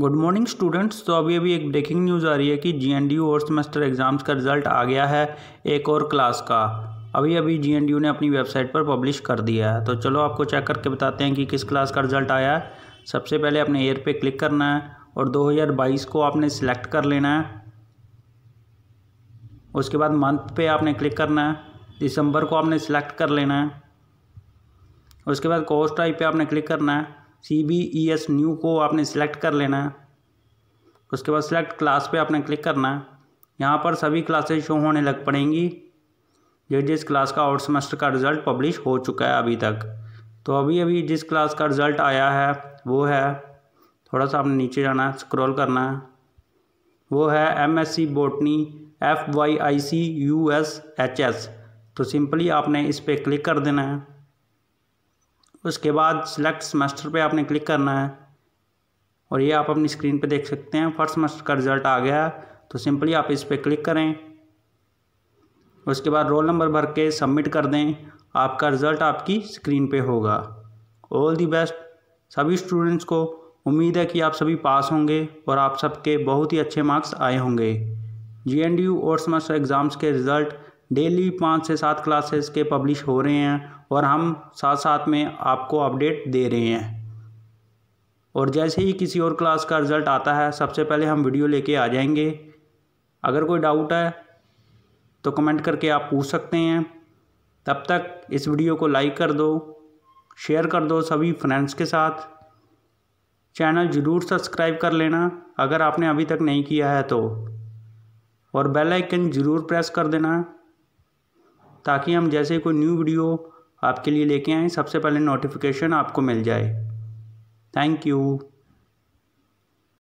good morning students तो अभी अभी एक ब्रेकिंग न्यूज़ आ रही है कि जी एन डी यू और सेमेस्टर एग्ज़ाम्स का रिज़ल्ट आ गया है एक और क्लास का अभी अभी जी एन डी यू ने अपनी वेबसाइट पर पब्लिश कर दिया है तो चलो आपको चेक करके बताते हैं कि किस क्लास का रिज़ल्ट आया है सबसे पहले अपने एयर पे क्लिक करना है और बाईस को आपने सेलेक्ट कर लेना है उसके बाद मंथ पे आपने क्लिक करना है दिसंबर को आपने सेलेक्ट कर लेना है उसके बाद कोर्स टाइप पर आपने क्लिक करना है C B E S new को आपने सेलेक्ट कर लेना है उसके बाद सेलेक्ट क्लास पे आपने क्लिक करना है यहाँ पर सभी क्लासेज शो होने लग पड़ेंगी जिस जिस क्लास का आउट सेमेस्टर का रिज़ल्ट पब्लिश हो चुका है अभी तक तो अभी अभी जिस क्लास का रिज़ल्ट आया है वो है थोड़ा सा आपने नीचे जाना है स्क्रॉल करना है वो है M S C botany F Y I C U S H S तो सिंपली आपने इस पर क्लिक कर देना है उसके बाद सिलेक्ट सेमेस्टर पे आपने क्लिक करना है और ये आप अपनी स्क्रीन पे देख सकते हैं फर्स्ट सेमेस्टर का रिज़ल्ट आ गया तो सिंपली आप इस पर क्लिक करें उसके बाद रोल नंबर भर के सबमिट कर दें आपका रिज़ल्ट आपकी स्क्रीन पे होगा ऑल दी बेस्ट सभी स्टूडेंट्स को उम्मीद है कि आप सभी पास होंगे और आप सबके बहुत ही अच्छे मार्क्स आए होंगे जी एन डी यू और सेमेस्टर एग्ज़ाम्स के रिज़ल्ट डेली पाँच से सात क्लासेस के पब्लिश हो रहे हैं और हम साथ साथ में आपको अपडेट दे रहे हैं और जैसे ही किसी और क्लास का रिज़ल्ट आता है सबसे पहले हम वीडियो लेके आ जाएंगे अगर कोई डाउट है तो कमेंट करके आप पूछ सकते हैं तब तक इस वीडियो को लाइक कर दो शेयर कर दो सभी फ्रेंड्स के साथ चैनल ज़रूर सब्सक्राइब कर लेना अगर आपने अभी तक नहीं किया है तो और बेल आइकन ज़रूर प्रेस कर देना ताकि हम जैसे कोई न्यू वीडियो आपके लिए लेके आएँ सबसे पहले नोटिफिकेशन आपको मिल जाए थैंक यू